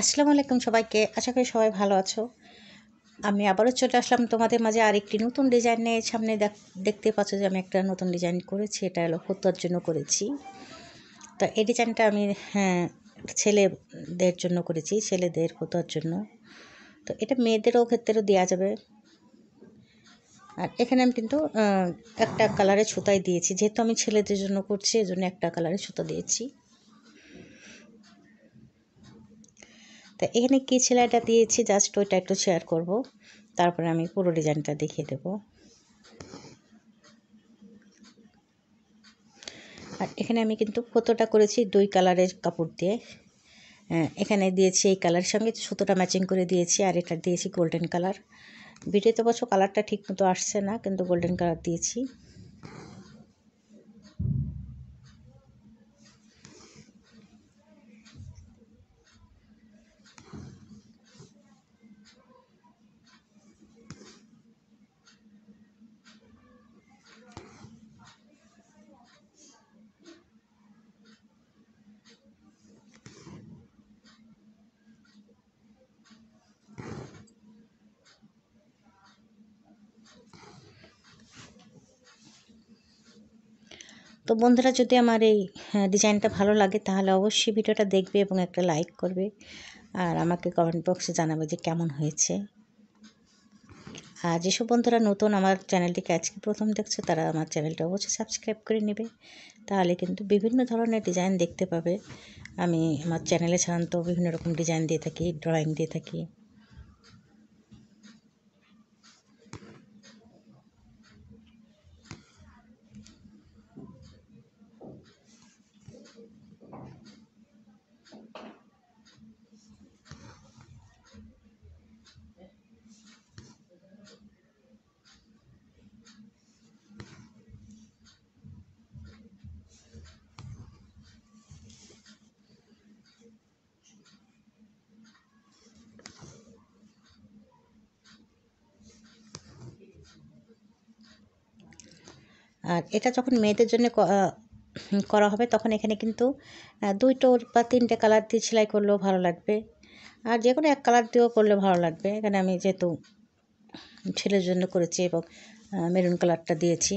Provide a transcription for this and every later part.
আসসালামু আলাইকুম সবাইকে আশা করি সবাই ভালো আছো আমি আবারও চলে আসলাম তোমাদের মাঝে আরেকটি নতুন ডিজাইন নিয়ে সামনে দেখতে পাচ্ছ যে আমি একটা নতুন ডিজাইন করেছি এটা হলো হত্যার জন্য করেছি তো এই ডিজাইনটা আমি হ্যাঁ ছেলেদের জন্য করেছি ছেলেদের ফতুয়ার জন্য তো এটা মেয়েদেরও ক্ষেত্রেও দেওয়া যাবে আর এখানে আমি কিন্তু একটা কালারে ছুতাই দিয়েছি যেহেতু আমি ছেলেদের জন্য করছি এজন্য একটা কালারে ছুতা দিয়েছি তো এখানে কী সেলাইটা দিয়েছি জাস্ট ওইটা একটু শেয়ার করব তারপরে আমি পুরো ডিজাইনটা দেখিয়ে দেব আর এখানে আমি কিন্তু ফোতোটা করেছি দুই কালারের কাপড় দিয়ে হ্যাঁ, এখানে দিয়েছি এই কালারের সঙ্গে সুতোটা ম্যাচিং করে দিয়েছি আর এটা দিয়েছি গোল্ডেন কালার ভিডিওতে বছর কালারটা ঠিক মতো আসছে না কিন্তু গোল্ডেন কালার দিয়েছি তো বন্ধুরা যদি আমার এই হ্যাঁ, ডিজাইনটা ভালো লাগে তাহলে অবশ্যই ভিডিওটা দেখবে এবং একটা লাইক করবে আর আমাকে কমেন্ট বক্সে জানাবে যে কেমন হয়েছে আর যেসব বন্ধুরা নতুন আমার চ্যানেলটিকে আজকে প্রথম দেখছো তারা আমার চ্যানেলটা অবশ্যই সাবস্ক্রাইব করে নেবে তাহলে কিন্তু বিভিন্ন ধরনের ডিজাইন দেখতে পাবে আমি আমার চ্যানেলে সাধারণত বিভিন্ন রকম ডিজাইন দিয়ে থাকি ড্রয়িং দিয়ে থাকি আর এটা যখন মেয়েদের জন্য করা হবে তখন এখানে কিন্তু দুইটো বা তিনটে কালার দিয়ে সেলাই করলেও ভালো লাগবে আর যে কোনো এক কালার দিয়েও করলে ভালো লাগবে এখানে আমি যেহেতু ছেলের জন্য করেছি এবং মেরুন কালারটা দিয়েছি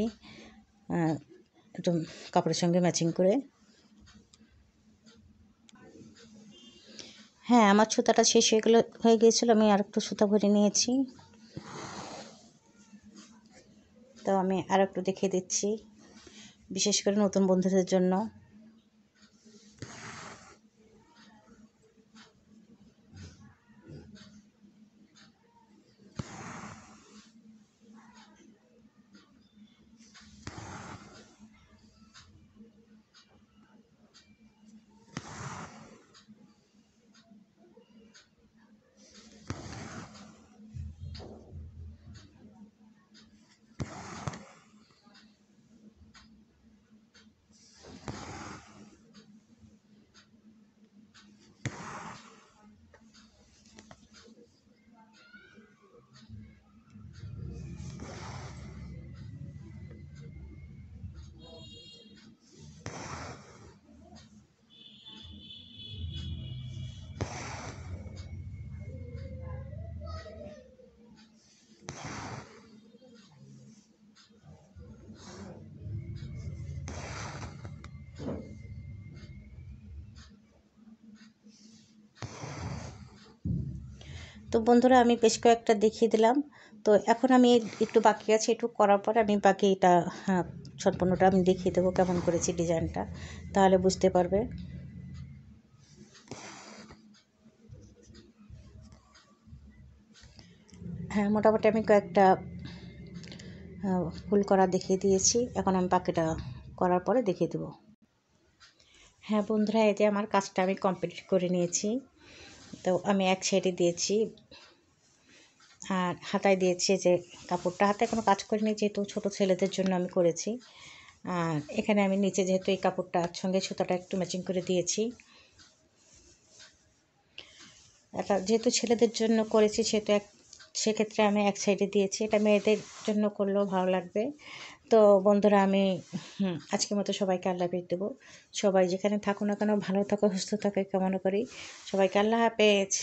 একটু কাপড়ের সঙ্গে ম্যাচিং করে হ্যাঁ আমার সুতাটা শেষ হয়ে গেলো হয়ে গিয়েছিলো আমি আর একটু সুতা ভরে নিয়েছি তো আমি আর একটু দেখিয়ে দিচ্ছি বিশেষ করে নতুন বন্ধুদের জন্য তো বন্ধুরা আমি বেশ কয়েকটা দেখিয়ে দিলাম তো এখন আমি একটু বাকি আছে একটু করার পর আমি বাকি এটা হ্যাঁ, সম্পূর্ণটা আমি দেখিয়ে দেবো কেমন করেছি ডিজাইনটা তাহলে বুঝতে পারবে হ্যাঁ মোটামুটি আমি কয়েকটা ফুল করা দেখিয়ে দিয়েছি এখন আমি বাকিটা করার পরে দেখিয়ে দেবো হ্যাঁ বন্ধুরা এতে আমার কাজটা আমি কমপ্লিট করে নিয়েছি তো আমি এক সাইডে দিয়েছি আর হাতায় দিয়েছি যে কাপড়টা হাতে কোনো কাজ করিনি যেহেতু ছোট ছেলেদের জন্য আমি করেছি আর এখানে আমি নিচে যেহেতু এই কাপড়টার সঙ্গে সুতাটা একটু ম্যাচিং করে দিয়েছি এটা যেহেতু ছেলেদের জন্য করেছি সেহেতু এক সেক্ষেত্রে আমি এক সাইডে দিয়েছি এটা মেয়েদের জন্য করলেও ভালো লাগবে তো বন্ধুরা আমি আজকে মতো সবাইকে আল্লাহ পেয়ে দেবো সবাই যেখানে থাকো না কেন ভালো থাকো সুস্থ থাকো কামনা করি সবাইকে আল্লাহ পেয়েছি